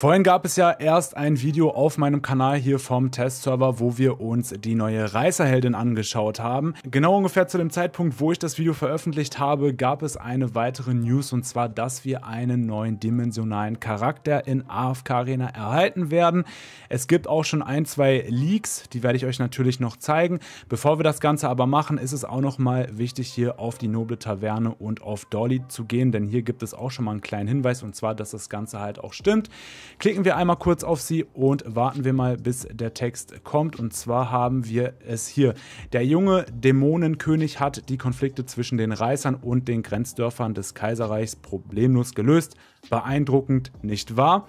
Vorhin gab es ja erst ein Video auf meinem Kanal hier vom Testserver, wo wir uns die neue Reißerheldin angeschaut haben. Genau ungefähr zu dem Zeitpunkt, wo ich das Video veröffentlicht habe, gab es eine weitere News und zwar, dass wir einen neuen dimensionalen Charakter in AFK Arena erhalten werden. Es gibt auch schon ein, zwei Leaks, die werde ich euch natürlich noch zeigen. Bevor wir das Ganze aber machen, ist es auch nochmal wichtig, hier auf die Noble Taverne und auf Dolly zu gehen, denn hier gibt es auch schon mal einen kleinen Hinweis und zwar, dass das Ganze halt auch stimmt. Klicken wir einmal kurz auf sie und warten wir mal, bis der Text kommt. Und zwar haben wir es hier. Der junge Dämonenkönig hat die Konflikte zwischen den Reißern und den Grenzdörfern des Kaiserreichs problemlos gelöst. Beeindruckend, nicht wahr?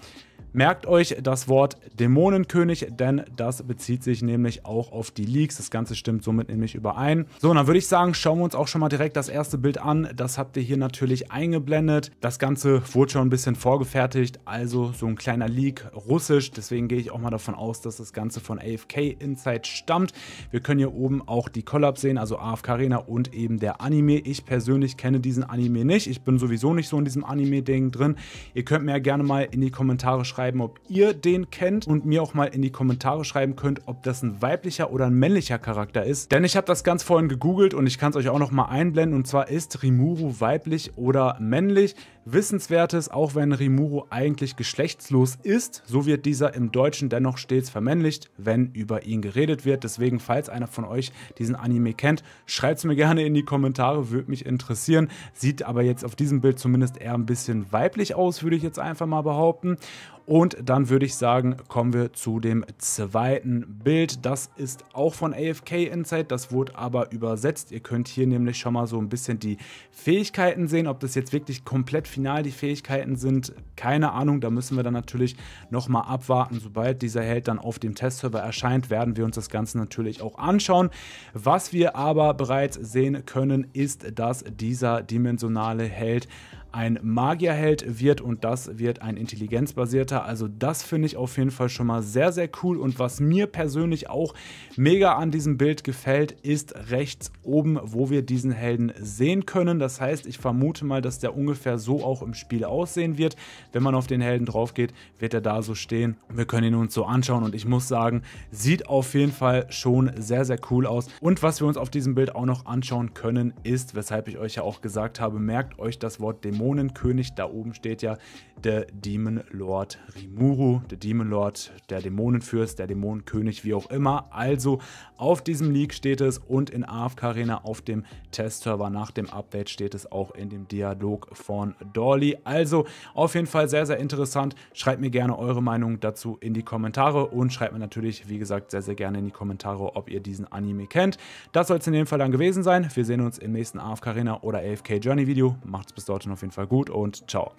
Merkt euch das Wort Dämonenkönig, denn das bezieht sich nämlich auch auf die Leaks. Das Ganze stimmt somit nämlich überein. So, und dann würde ich sagen, schauen wir uns auch schon mal direkt das erste Bild an. Das habt ihr hier natürlich eingeblendet. Das Ganze wurde schon ein bisschen vorgefertigt, also so ein kleiner Leak russisch. Deswegen gehe ich auch mal davon aus, dass das Ganze von AFK Insight stammt. Wir können hier oben auch die Collab sehen, also AFK Arena und eben der Anime. Ich persönlich kenne diesen Anime nicht. Ich bin sowieso nicht so in diesem Anime-Ding drin. Ihr könnt mir ja gerne mal in die Kommentare schreiben, schreiben, ob ihr den kennt und mir auch mal in die Kommentare schreiben könnt, ob das ein weiblicher oder ein männlicher Charakter ist. Denn ich habe das ganz vorhin gegoogelt und ich kann es euch auch nochmal einblenden. Und zwar ist Rimuru weiblich oder männlich. Wissenswertes, auch wenn Rimuru eigentlich geschlechtslos ist, so wird dieser im Deutschen dennoch stets vermännlicht, wenn über ihn geredet wird. Deswegen, falls einer von euch diesen Anime kennt, schreibt es mir gerne in die Kommentare, würde mich interessieren. Sieht aber jetzt auf diesem Bild zumindest eher ein bisschen weiblich aus, würde ich jetzt einfach mal behaupten. Und dann würde ich sagen, kommen wir zu dem zweiten Bild. Das ist auch von AFK Insight, das wurde aber übersetzt. Ihr könnt hier nämlich schon mal so ein bisschen die Fähigkeiten sehen, ob das jetzt wirklich komplett final die Fähigkeiten sind, keine Ahnung. Da müssen wir dann natürlich nochmal abwarten. Sobald dieser Held dann auf dem Testserver erscheint, werden wir uns das Ganze natürlich auch anschauen. Was wir aber bereits sehen können, ist, dass dieser dimensionale Held ein Magierheld wird und das wird ein intelligenzbasierter. Also das finde ich auf jeden Fall schon mal sehr, sehr cool und was mir persönlich auch mega an diesem Bild gefällt, ist rechts oben, wo wir diesen Helden sehen können. Das heißt, ich vermute mal, dass der ungefähr so auch im Spiel aussehen wird. Wenn man auf den Helden drauf geht, wird er da so stehen. Wir können ihn uns so anschauen und ich muss sagen, sieht auf jeden Fall schon sehr, sehr cool aus. Und was wir uns auf diesem Bild auch noch anschauen können, ist, weshalb ich euch ja auch gesagt habe, merkt euch das Wort dem Dämonenkönig. Da oben steht ja der Demon Lord Rimuru, der Demon Lord, der Dämonenfürst, der Dämonenkönig, wie auch immer. Also auf diesem League steht es und in AFK Arena auf dem Testserver nach dem Update steht es auch in dem Dialog von Dolly. Also auf jeden Fall sehr, sehr interessant. Schreibt mir gerne eure Meinung dazu in die Kommentare und schreibt mir natürlich, wie gesagt, sehr, sehr gerne in die Kommentare, ob ihr diesen Anime kennt. Das soll es in dem Fall dann gewesen sein. Wir sehen uns im nächsten AFK Arena oder AFK Journey Video. Macht's bis dorthin auf jeden Fall jeden Fall gut und ciao.